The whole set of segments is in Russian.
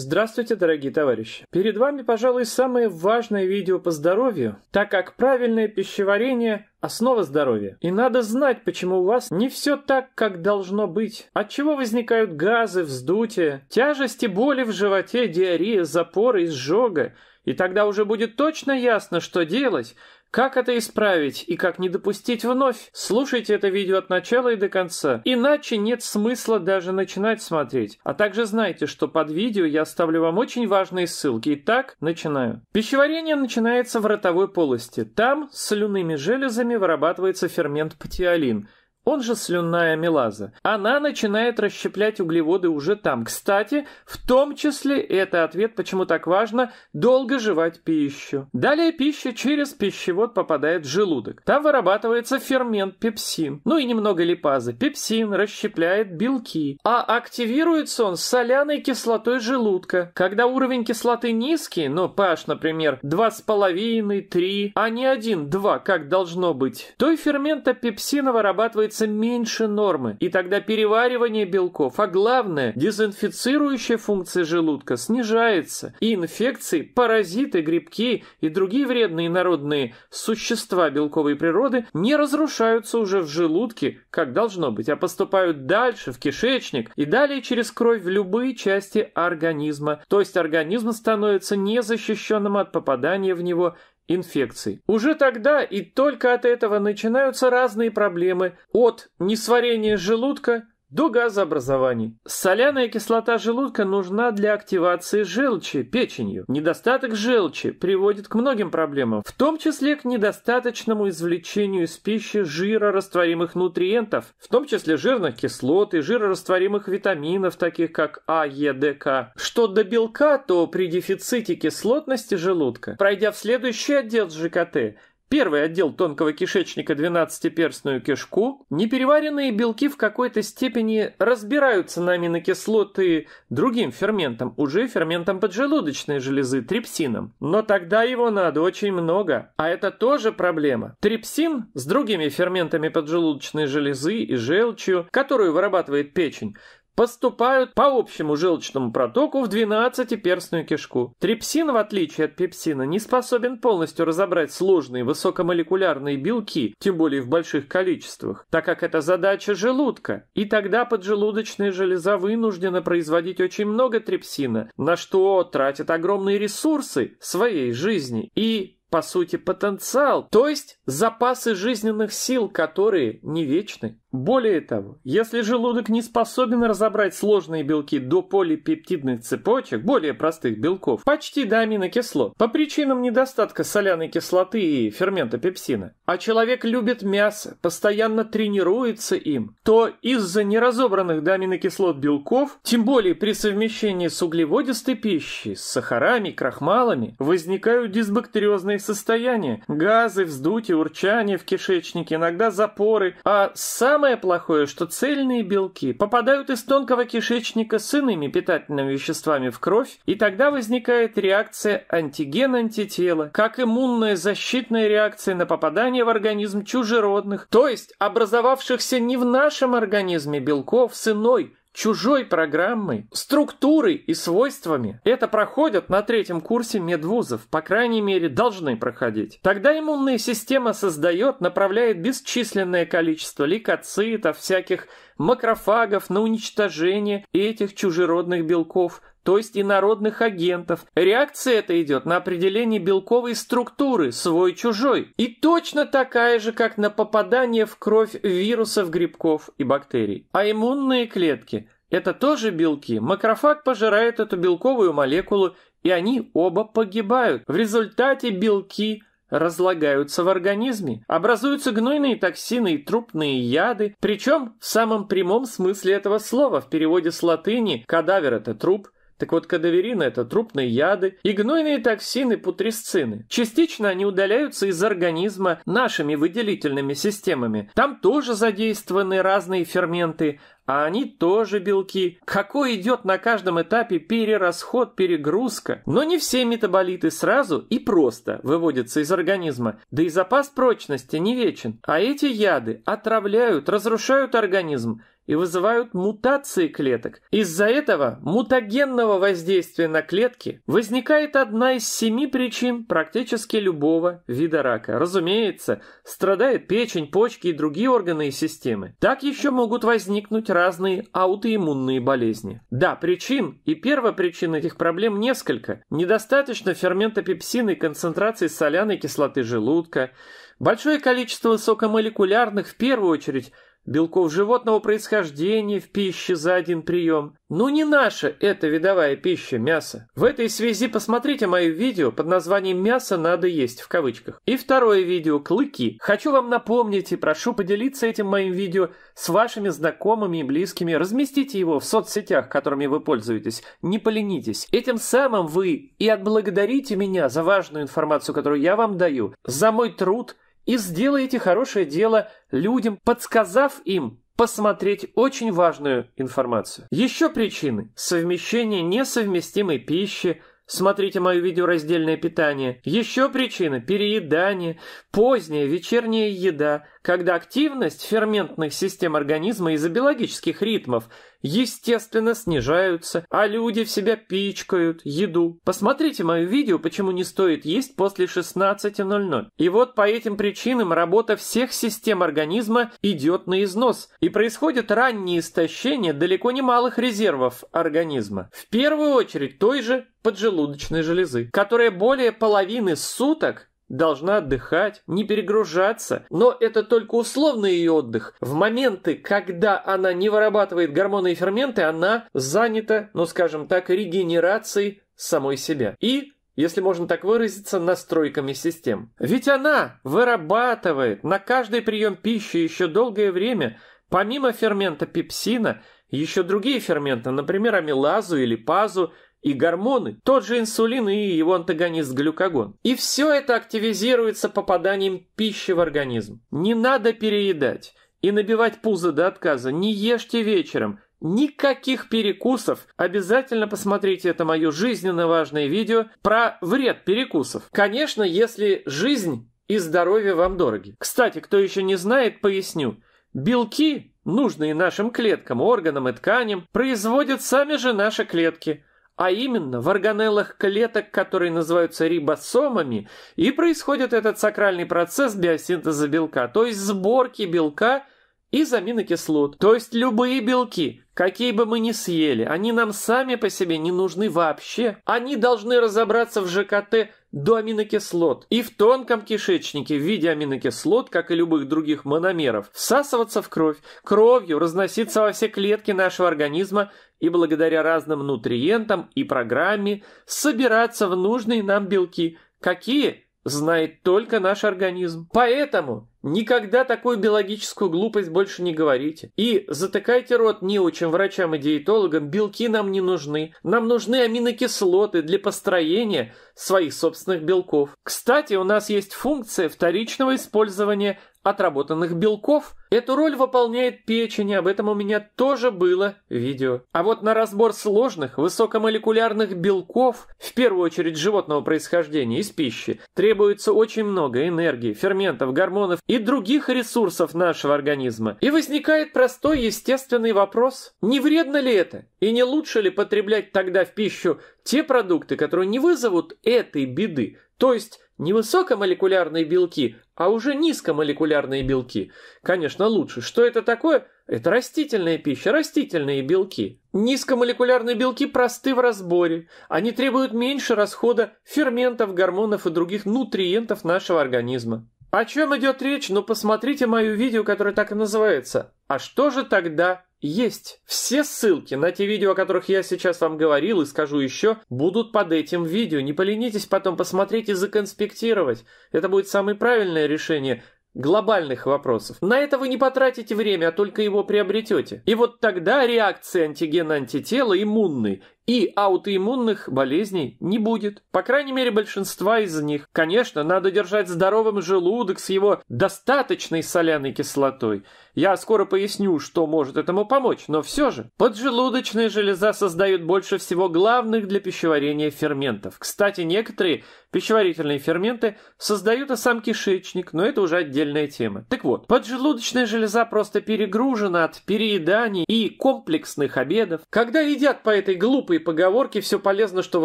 Здравствуйте, дорогие товарищи! Перед вами, пожалуй, самое важное видео по здоровью, так как правильное пищеварение – основа здоровья. И надо знать, почему у вас не все так, как должно быть. От чего возникают газы, вздутие, тяжести, боли в животе, диарея, запоры, изжога. И тогда уже будет точно ясно, что делать – как это исправить и как не допустить вновь? Слушайте это видео от начала и до конца. Иначе нет смысла даже начинать смотреть. А также знайте, что под видео я оставлю вам очень важные ссылки. Итак, начинаю. Пищеварение начинается в ротовой полости. Там слюными железами вырабатывается фермент патиолин – он же слюнная мелаза. Она начинает расщеплять углеводы уже там. Кстати, в том числе, и это ответ, почему так важно, долго жевать пищу. Далее пища через пищевод попадает в желудок. Там вырабатывается фермент пепсин, ну и немного липазы. Пепсин расщепляет белки, а активируется он соляной кислотой желудка. Когда уровень кислоты низкий, но ну, pH, например, 2,5-3, а не 1-2, как должно быть, то и фермента пепсина вырабатывается получается меньше нормы, и тогда переваривание белков, а главное, дезинфицирующая функция желудка снижается, и инфекции, паразиты, грибки и другие вредные народные существа белковой природы не разрушаются уже в желудке, как должно быть, а поступают дальше в кишечник и далее через кровь в любые части организма. То есть организм становится незащищенным от попадания в него инфекций. Уже тогда и только от этого начинаются разные проблемы от несварения желудка до газообразований. Соляная кислота желудка нужна для активации желчи печенью. Недостаток желчи приводит к многим проблемам, в том числе к недостаточному извлечению из пищи жира растворимых нутриентов, в том числе жирных кислот и жирорастворимых витаминов, таких как А, Е, Д, К. Что до белка, то при дефиците кислотности желудка, пройдя в следующий отдел ЖКТ, Первый отдел тонкого кишечника двенадцатиперстную кишку. Непереваренные белки в какой-то степени разбираются на аминокислоты другим ферментом, уже ферментом поджелудочной железы, трипсином. Но тогда его надо очень много. А это тоже проблема. Трипсин с другими ферментами поджелудочной железы и желчью, которую вырабатывает печень, поступают по общему желчному протоку в 12-перстную кишку. Трипсин, в отличие от пепсина, не способен полностью разобрать сложные высокомолекулярные белки, тем более в больших количествах, так как это задача желудка. И тогда поджелудочная железа вынуждена производить очень много трипсина, на что тратит огромные ресурсы своей жизни. И по сути, потенциал, то есть запасы жизненных сил, которые не вечны. Более того, если желудок не способен разобрать сложные белки до полипептидных цепочек, более простых белков, почти до аминокислот, по причинам недостатка соляной кислоты и фермента пепсина, а человек любит мясо, постоянно тренируется им, то из-за неразобранных до аминокислот белков, тем более при совмещении с углеводистой пищей, с сахарами, крахмалами, возникают дисбактериозные состояния, газы, вздутие, урчание в кишечнике, иногда запоры, а сам Самое плохое, что цельные белки попадают из тонкого кишечника с иными питательными веществами в кровь, и тогда возникает реакция антиген-антитела, как иммунная защитная реакция на попадание в организм чужеродных, то есть образовавшихся не в нашем организме белков с иной, чужой программой, структурой и свойствами. Это проходят на третьем курсе медвузов, по крайней мере, должны проходить. Тогда иммунная система создает, направляет бесчисленное количество лейкоцитов, всяких макрофагов на уничтожение этих чужеродных белков, то есть инородных агентов. Реакция эта идет на определение белковой структуры, свой-чужой, и точно такая же, как на попадание в кровь вирусов, грибков и бактерий. А иммунные клетки – это тоже белки. Макрофаг пожирает эту белковую молекулу, и они оба погибают. В результате белки – разлагаются в организме, образуются гнойные токсины и трупные яды, причем в самом прямом смысле этого слова, в переводе с латыни «кадавер» — это труп, так вот, кадаверина – это трупные яды и гнойные токсины путресцины. Частично они удаляются из организма нашими выделительными системами. Там тоже задействованы разные ферменты, а они тоже белки. Какой идет на каждом этапе перерасход, перегрузка. Но не все метаболиты сразу и просто выводятся из организма. Да и запас прочности не вечен. А эти яды отравляют, разрушают организм и вызывают мутации клеток. Из-за этого мутагенного воздействия на клетки возникает одна из семи причин практически любого вида рака. Разумеется, страдает печень, почки и другие органы и системы. Так еще могут возникнуть разные аутоиммунные болезни. Да, причин и первопричин этих проблем несколько. Недостаточно фермента пепсина и концентрации соляной кислоты желудка, большое количество высокомолекулярных, в первую очередь, белков животного происхождения в пище за один прием. Ну не наша эта видовая пища мясо. В этой связи посмотрите мое видео под названием «Мясо надо есть» в кавычках. И второе видео «Клыки». Хочу вам напомнить и прошу поделиться этим моим видео с вашими знакомыми и близкими. Разместите его в соцсетях, которыми вы пользуетесь. Не поленитесь. Этим самым вы и отблагодарите меня за важную информацию, которую я вам даю, за мой труд – и сделаете хорошее дело людям, подсказав им посмотреть очень важную информацию. Еще причины. Совмещение несовместимой пищи, Смотрите мое видео «Раздельное питание». Еще причина – переедание, поздняя вечерняя еда, когда активность ферментных систем организма из-за биологических ритмов естественно, снижаются, а люди в себя пичкают еду. Посмотрите мое видео, почему не стоит есть после 16.00. И вот по этим причинам работа всех систем организма идет на износ, и происходит раннее истощение далеко не малых резервов организма. В первую очередь той же поджелудочной железы, которая более половины суток должна отдыхать, не перегружаться. Но это только условный ее отдых. В моменты, когда она не вырабатывает гормоны и ферменты, она занята, ну скажем так, регенерацией самой себя. И если можно так выразиться, настройками систем. Ведь она вырабатывает на каждый прием пищи еще долгое время, помимо фермента пепсина, еще другие ферменты, например, амилазу или пазу, и гормоны, тот же инсулин и его антагонист глюкогон. И все это активизируется попаданием пищи в организм. Не надо переедать и набивать пузо до отказа, не ешьте вечером, Никаких перекусов. Обязательно посмотрите это мое жизненно важное видео про вред перекусов. Конечно, если жизнь и здоровье вам дороги. Кстати, кто еще не знает, поясню. Белки, нужные нашим клеткам, органам и тканям, производят сами же наши клетки – а именно в органеллах клеток, которые называются рибосомами, и происходит этот сакральный процесс биосинтеза белка, то есть сборки белка из аминокислот. То есть любые белки, какие бы мы ни съели, они нам сами по себе не нужны вообще. Они должны разобраться в ЖКТ до аминокислот и в тонком кишечнике в виде аминокислот, как и любых других мономеров, всасываться в кровь, кровью разноситься во все клетки нашего организма и благодаря разным нутриентам и программе собираться в нужные нам белки. Какие? знает только наш организм. Поэтому никогда такую биологическую глупость больше не говорите. И затыкайте рот неучим врачам и диетологам, белки нам не нужны. Нам нужны аминокислоты для построения своих собственных белков. Кстати, у нас есть функция вторичного использования отработанных белков. Эту роль выполняет печень, об этом у меня тоже было видео. А вот на разбор сложных, высокомолекулярных белков, в первую очередь животного происхождения из пищи, требуется очень много энергии, ферментов, гормонов и других ресурсов нашего организма. И возникает простой естественный вопрос, не вредно ли это? И не лучше ли потреблять тогда в пищу те продукты, которые не вызовут этой беды? То есть не высокомолекулярные белки, а уже низкомолекулярные белки. Конечно, лучше. Что это такое? Это растительная пища, растительные белки. Низкомолекулярные белки просты в разборе. Они требуют меньше расхода ферментов, гормонов и других нутриентов нашего организма. О чем идет речь? Ну посмотрите мое видео, которое так и называется. А что же тогда есть. Все ссылки на те видео, о которых я сейчас вам говорил и скажу еще, будут под этим видео. Не поленитесь потом посмотреть и законспектировать. Это будет самое правильное решение глобальных вопросов. На это вы не потратите время, а только его приобретете. И вот тогда реакция антиген антитела иммунной и аутоиммунных болезней не будет. По крайней мере, большинства из них. Конечно, надо держать здоровым желудок с его достаточной соляной кислотой. Я скоро поясню, что может этому помочь, но все же. Поджелудочная железа создает больше всего главных для пищеварения ферментов. Кстати, некоторые пищеварительные ферменты создают и сам кишечник, но это уже отдельная тема. Так вот, поджелудочная железа просто перегружена от перееданий и комплексных обедов. Когда едят по этой глупой старой поговорке «все полезно, что в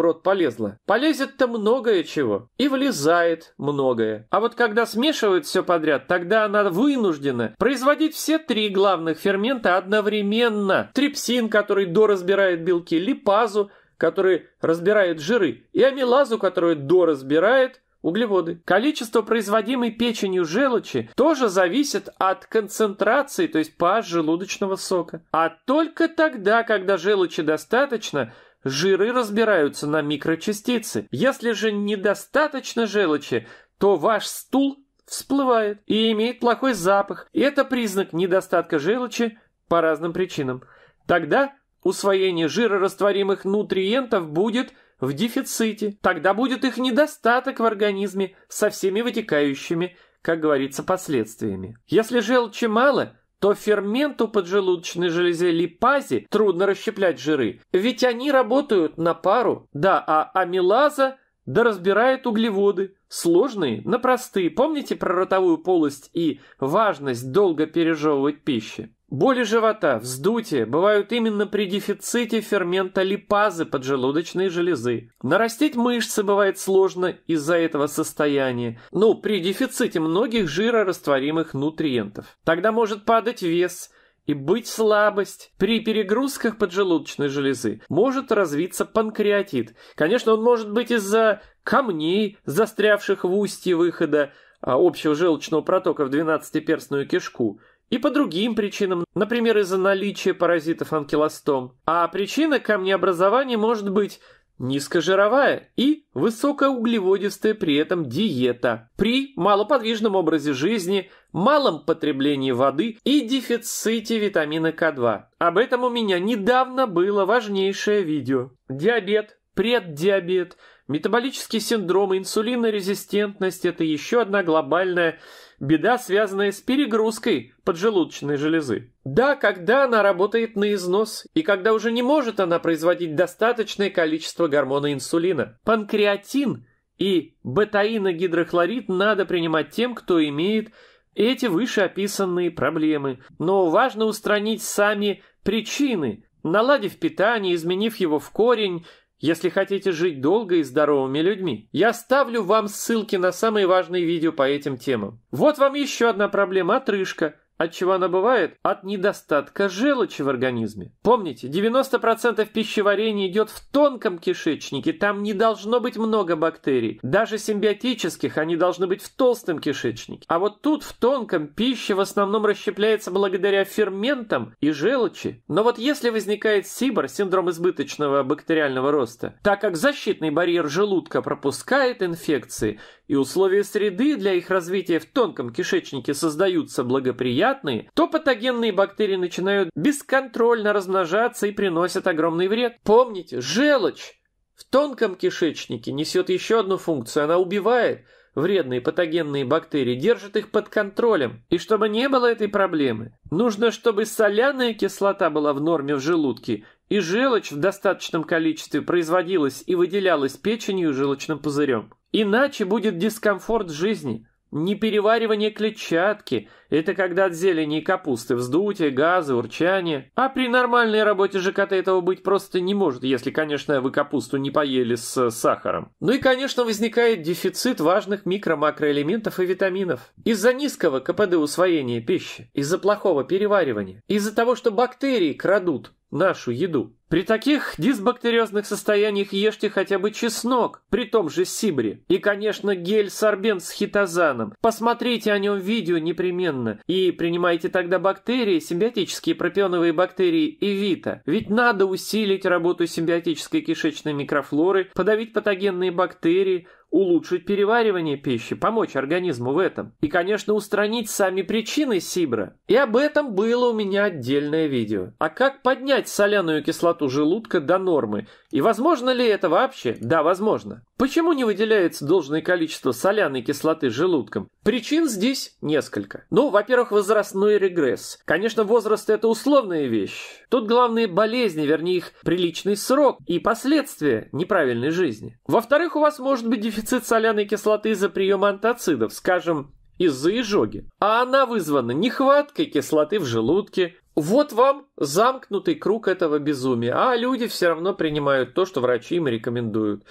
рот полезло». Полезет-то многое чего. И влезает многое. А вот когда смешивают все подряд, тогда она вынуждена производить все три главных фермента одновременно. Трипсин, который доразбирает белки, липазу, который разбирает жиры, и амилазу, которая доразбирает углеводы. Количество производимой печенью желчи тоже зависит от концентрации, то есть pH желудочного сока. А только тогда, когда желчи достаточно, Жиры разбираются на микрочастицы. Если же недостаточно желчи, то ваш стул всплывает и имеет плохой запах. И это признак недостатка желчи по разным причинам. Тогда усвоение жирорастворимых нутриентов будет в дефиците. Тогда будет их недостаток в организме со всеми вытекающими, как говорится, последствиями. Если желчи мало, то ферменту поджелудочной железе липазе трудно расщеплять жиры, ведь они работают на пару, да, а амилаза да разбирает углеводы, сложные на простые. Помните про ротовую полость и важность долго пережевывать пищи? Боли живота, вздутие бывают именно при дефиците фермента липазы поджелудочной железы. Нарастить мышцы бывает сложно из-за этого состояния, ну, при дефиците многих жирорастворимых нутриентов. Тогда может падать вес – и быть слабость. При перегрузках поджелудочной железы может развиться панкреатит. Конечно, он может быть из-за камней, застрявших в устье выхода а, общего желчного протока в двенадцатиперстную кишку – и по другим причинам, например, из-за наличия паразитов анкилостом. А причина камнеобразования может быть низкожировая и высокоуглеводистая при этом диета. При малоподвижном образе жизни, малом потреблении воды и дефиците витамина К2. Об этом у меня недавно было важнейшее видео. Диабет, преддиабет, метаболический синдром, инсулинорезистентность – это еще одна глобальная беда, связанная с перегрузкой поджелудочной железы. Да, когда она работает на износ, и когда уже не может она производить достаточное количество гормона инсулина. Панкреатин и бетаиногидрохлорид надо принимать тем, кто имеет эти вышеописанные проблемы. Но важно устранить сами причины, наладив питание, изменив его в корень – если хотите жить долго и здоровыми людьми. Я ставлю вам ссылки на самые важные видео по этим темам. Вот вам еще одна проблема – отрыжка – от чего она бывает? От недостатка желчи в организме. Помните, 90% пищеварения идет в тонком кишечнике, там не должно быть много бактерий. Даже симбиотических они должны быть в толстом кишечнике. А вот тут, в тонком, пища в основном расщепляется благодаря ферментам и желчи. Но вот если возникает СИБР, синдром избыточного бактериального роста, так как защитный барьер желудка пропускает инфекции, и условия среды для их развития в тонком кишечнике создаются благоприятно, неприятные, то патогенные бактерии начинают бесконтрольно размножаться и приносят огромный вред. Помните, желчь в тонком кишечнике несет еще одну функцию. Она убивает вредные патогенные бактерии, держит их под контролем. И чтобы не было этой проблемы, нужно, чтобы соляная кислота была в норме в желудке, и желчь в достаточном количестве производилась и выделялась печенью и желчным пузырем. Иначе будет дискомфорт жизни – не переваривание клетчатки – это когда от зелени и капусты вздутие, газы, урчание. А при нормальной работе ЖКТ этого быть просто не может, если, конечно, вы капусту не поели с э, сахаром. Ну и, конечно, возникает дефицит важных микро-макроэлементов и витаминов. Из-за низкого КПД усвоения пищи, из-за плохого переваривания, из-за того, что бактерии крадут нашу еду. При таких дисбактериозных состояниях ешьте хотя бы чеснок, при том же сибре. И, конечно, гель сорбент с хитозаном. Посмотрите о нем видео непременно. И принимайте тогда бактерии, симбиотические пропионовые бактерии и вита. Ведь надо усилить работу симбиотической кишечной микрофлоры, подавить патогенные бактерии, улучшить переваривание пищи, помочь организму в этом. И, конечно, устранить сами причины сибра. И об этом было у меня отдельное видео. А как поднять соляную кислоту желудка до нормы? И возможно ли это вообще? Да, возможно. Почему не выделяется должное количество соляной кислоты желудком? Причин здесь несколько. Ну, во-первых, возрастной регресс. Конечно, возраст – это условная вещь. Тут главные болезни, вернее их приличный срок и последствия неправильной жизни. Во-вторых, у вас может быть дефицит соляной кислоты из-за приема антоцидов, скажем, из-за изжоги, а она вызвана нехваткой кислоты в желудке. Вот вам замкнутый круг этого безумия. А люди все равно принимают то, что врачи им рекомендуют.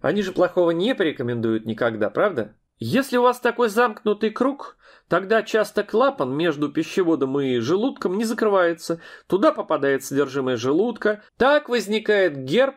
Они же плохого не порекомендуют никогда, правда? Если у вас такой замкнутый круг, тогда часто клапан между пищеводом и желудком не закрывается. Туда попадает содержимое желудка. Так возникает герб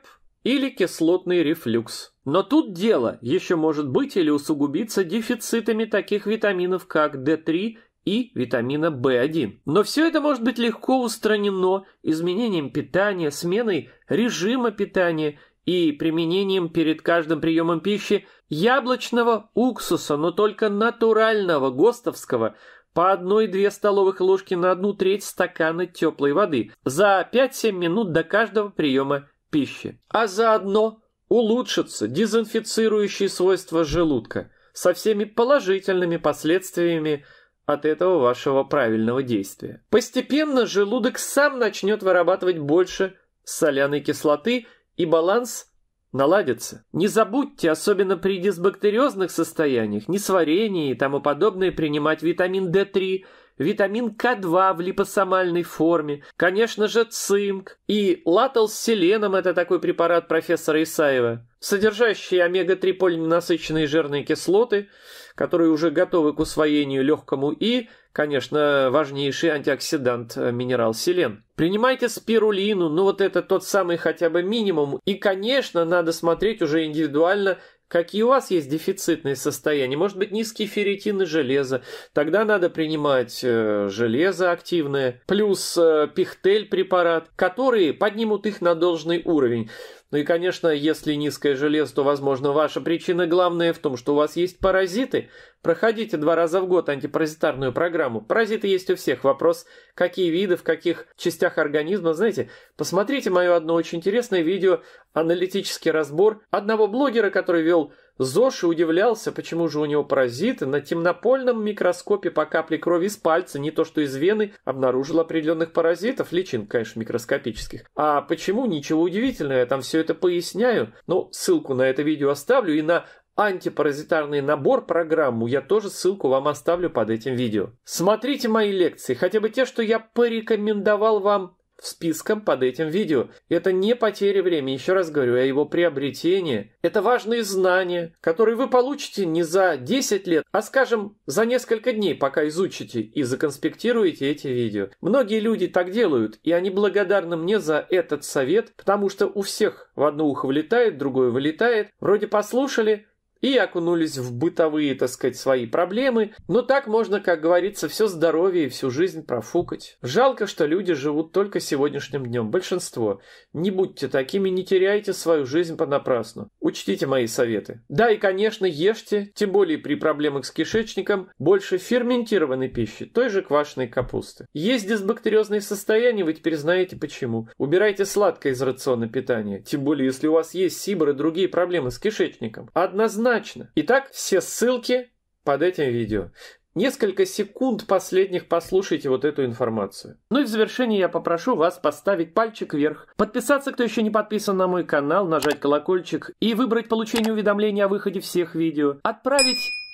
или кислотный рефлюкс. Но тут дело еще может быть или усугубиться дефицитами таких витаминов, как D3 и витамина b 1 Но все это может быть легко устранено изменением питания, сменой режима питания и применением перед каждым приемом пищи яблочного уксуса, но только натурального, гостовского, по 1-2 столовых ложки на одну треть стакана теплой воды за 5-7 минут до каждого приема пищи, а заодно улучшатся дезинфицирующие свойства желудка со всеми положительными последствиями от этого вашего правильного действия. Постепенно желудок сам начнет вырабатывать больше соляной кислоты и баланс наладится. Не забудьте, особенно при дисбактериозных состояниях, несварении и тому подобное, принимать витамин D3, витамин К2 в липосомальной форме, конечно же цинк и латал с селеном, это такой препарат профессора Исаева, содержащий омега-3 полиненасыщенные жирные кислоты, которые уже готовы к усвоению легкому и, конечно, важнейший антиоксидант э, минерал селен. Принимайте спирулину, ну вот это тот самый хотя бы минимум. И, конечно, надо смотреть уже индивидуально, Какие у вас есть дефицитные состояния? Может быть, низкий ферритин и железа. Тогда надо принимать э, железо активное, плюс э, пихтель препарат, которые поднимут их на должный уровень. Ну и, конечно, если низкое железо, то, возможно, ваша причина главная в том, что у вас есть паразиты, Проходите два раза в год антипаразитарную программу. Паразиты есть у всех. Вопрос, какие виды, в каких частях организма. Знаете, посмотрите мое одно очень интересное видео, аналитический разбор одного блогера, который вел ЗОЖ и удивлялся, почему же у него паразиты на темнопольном микроскопе по капле крови из пальца, не то что из вены, обнаружил определенных паразитов, личин, конечно, микроскопических. А почему? Ничего удивительного, я там все это поясняю. Ну, ссылку на это видео оставлю и на антипаразитарный набор программу, я тоже ссылку вам оставлю под этим видео. Смотрите мои лекции, хотя бы те, что я порекомендовал вам в списком под этим видео. Это не потеря времени, еще раз говорю, а его приобретение. Это важные знания, которые вы получите не за 10 лет, а, скажем, за несколько дней, пока изучите и законспектируете эти видео. Многие люди так делают, и они благодарны мне за этот совет, потому что у всех в одно ухо влетает, другое вылетает. Вроде послушали, и окунулись в бытовые, так сказать, свои проблемы. Но так можно, как говорится, все здоровье и всю жизнь профукать. Жалко, что люди живут только сегодняшним днем, большинство. Не будьте такими, не теряйте свою жизнь понапрасну. Учтите мои советы. Да, и, конечно, ешьте, тем более при проблемах с кишечником, больше ферментированной пищи, той же квашеной капусты. Есть дисбактериозные состояния, вы теперь знаете почему. Убирайте сладкое из рациона питания, тем более если у вас есть сибр и другие проблемы с кишечником. Однозначно однозначно. Итак, все ссылки под этим видео. Несколько секунд последних послушайте вот эту информацию. Ну и в завершение я попрошу вас поставить пальчик вверх, подписаться, кто еще не подписан на мой канал, нажать колокольчик и выбрать получение уведомлений о выходе всех видео, отправить